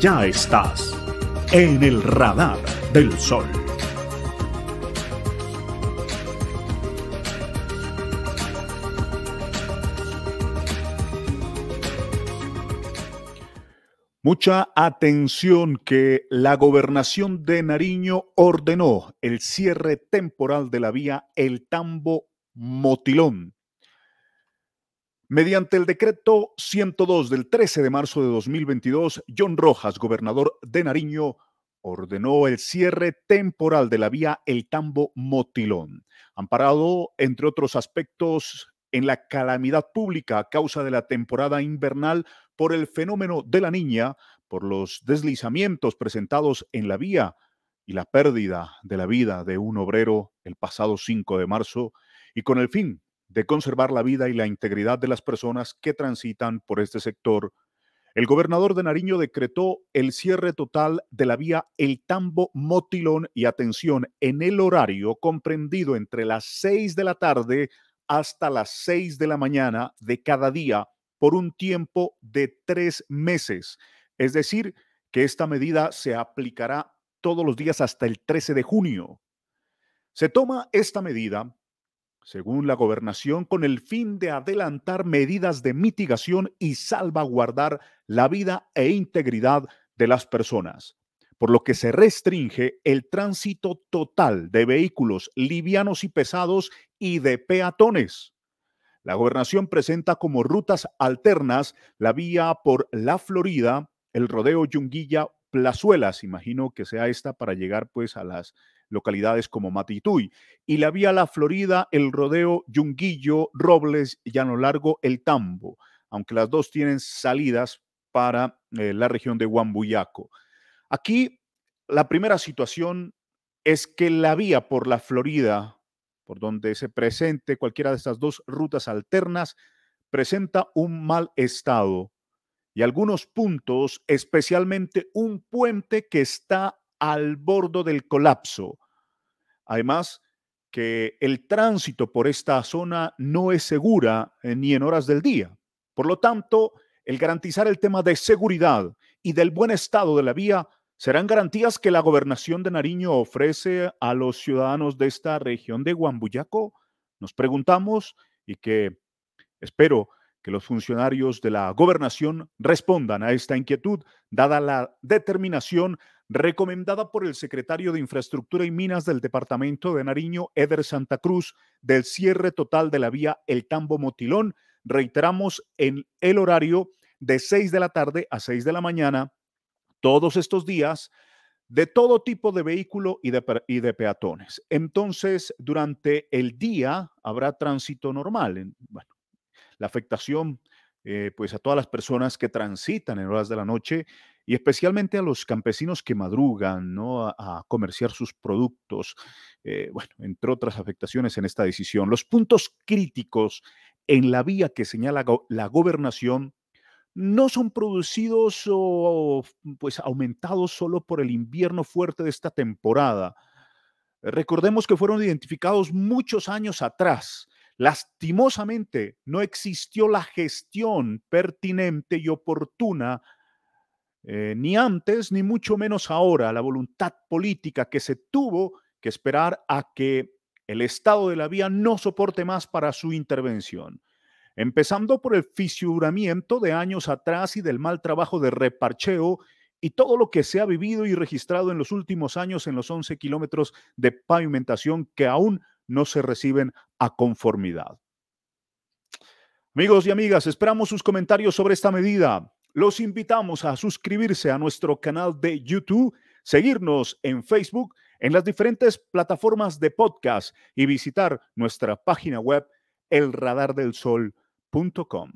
ya estás en el radar del sol. Mucha atención que la gobernación de Nariño ordenó el cierre temporal de la vía El Tambo Motilón Mediante el decreto 102 del 13 de marzo de 2022, John Rojas, gobernador de Nariño, ordenó el cierre temporal de la vía El Tambo Motilón, amparado, entre otros aspectos, en la calamidad pública a causa de la temporada invernal por el fenómeno de la niña, por los deslizamientos presentados en la vía y la pérdida de la vida de un obrero el pasado 5 de marzo, y con el fin de conservar la vida y la integridad de las personas que transitan por este sector, el gobernador de Nariño decretó el cierre total de la vía El Tambo Motilón y atención en el horario comprendido entre las 6 de la tarde hasta las 6 de la mañana de cada día por un tiempo de tres meses. Es decir, que esta medida se aplicará todos los días hasta el 13 de junio. Se toma esta medida según la gobernación, con el fin de adelantar medidas de mitigación y salvaguardar la vida e integridad de las personas, por lo que se restringe el tránsito total de vehículos livianos y pesados y de peatones. La gobernación presenta como rutas alternas la vía por la Florida, el rodeo Yunguilla, Plazuelas, imagino que sea esta para llegar pues a las localidades como Matituy. Y la vía La Florida, El Rodeo, Yunguillo, Robles, Llano Largo, El Tambo, aunque las dos tienen salidas para eh, la región de Huambuyaco. Aquí la primera situación es que la vía por la Florida, por donde se presente cualquiera de estas dos rutas alternas, presenta un mal estado y algunos puntos, especialmente un puente que está al borde del colapso. Además, que el tránsito por esta zona no es segura eh, ni en horas del día. Por lo tanto, el garantizar el tema de seguridad y del buen estado de la vía serán garantías que la gobernación de Nariño ofrece a los ciudadanos de esta región de Guambuyaco Nos preguntamos y que espero que los funcionarios de la gobernación respondan a esta inquietud, dada la determinación recomendada por el secretario de Infraestructura y Minas del Departamento de Nariño, Eder Santa Cruz, del cierre total de la vía El Tambo Motilón. Reiteramos en el horario de 6 de la tarde a 6 de la mañana, todos estos días, de todo tipo de vehículo y de, y de peatones. Entonces, durante el día habrá tránsito normal. Bueno, la afectación eh, pues a todas las personas que transitan en horas de la noche y especialmente a los campesinos que madrugan a, comerciar sus productos, eh, bueno, entre otras afectaciones en esta decisión. Los puntos críticos en la vía que señala la gobernación no son producidos o pues aumentados solo por el invierno fuerte de esta temporada. Recordemos que fueron identificados muchos años atrás Lastimosamente, no existió la gestión pertinente y oportuna, eh, ni antes, ni mucho menos ahora, la voluntad política que se tuvo que esperar a que el estado de la vía no soporte más para su intervención empezando por el fisuramiento de años atrás y del mal trabajo de reparcheo y todo lo que se ha vivido y registrado en los últimos años en los 11 kilómetros de pavimentación que aún no se reciben a conformidad. Amigos y amigas, esperamos sus comentarios sobre esta medida. Los invitamos a suscribirse a nuestro canal de YouTube, seguirnos en Facebook, en las diferentes plataformas de podcast y visitar nuestra página web elradardelsol.com.